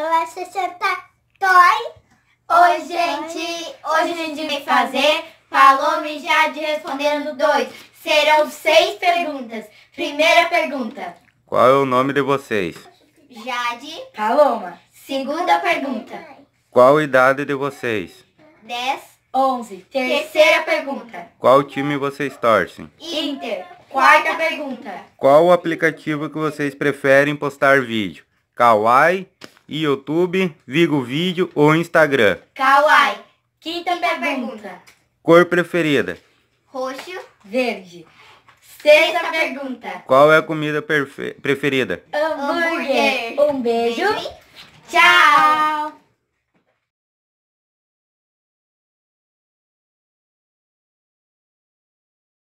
vai então, é se sentar. Toy. Oi, gente. Hoje a gente vem fazer Palome já de respondendo dois. Serão seis perguntas. Primeira pergunta. Qual é o nome de vocês? Jade. Paloma. Segunda pergunta. Qual a idade de vocês? 10. 11. Terceira pergunta. Qual time vocês torcem? Inter. Quarta pergunta. Qual o aplicativo que vocês preferem postar vídeo? Kawaii, YouTube, Vigo Vídeo ou Instagram. Kawai. Quinta pergunta. Cor preferida? Roxo. Verde. Sexta pergunta. Qual é a comida preferida? Hambúrguer. Um beijo. Tchau.